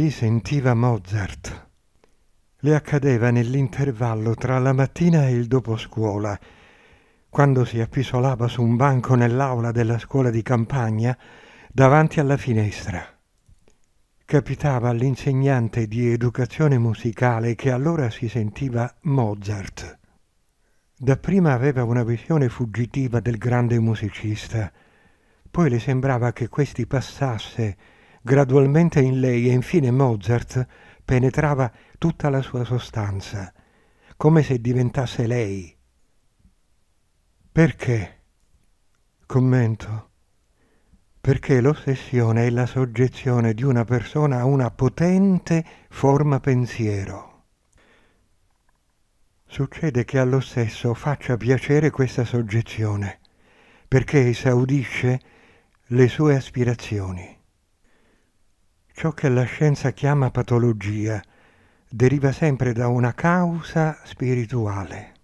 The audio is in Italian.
si sentiva Mozart. Le accadeva nell'intervallo tra la mattina e il doposcuola, quando si appisolava su un banco nell'aula della scuola di campagna davanti alla finestra. Capitava all'insegnante di educazione musicale che allora si sentiva Mozart. Dapprima aveva una visione fuggitiva del grande musicista, poi le sembrava che questi passasse Gradualmente in lei e infine Mozart penetrava tutta la sua sostanza, come se diventasse lei. Perché? Commento. Perché l'ossessione è la soggezione di una persona a una potente forma pensiero. Succede che allo stesso faccia piacere questa soggezione, perché esaudisce le sue aspirazioni. Ciò che la scienza chiama patologia deriva sempre da una causa spirituale.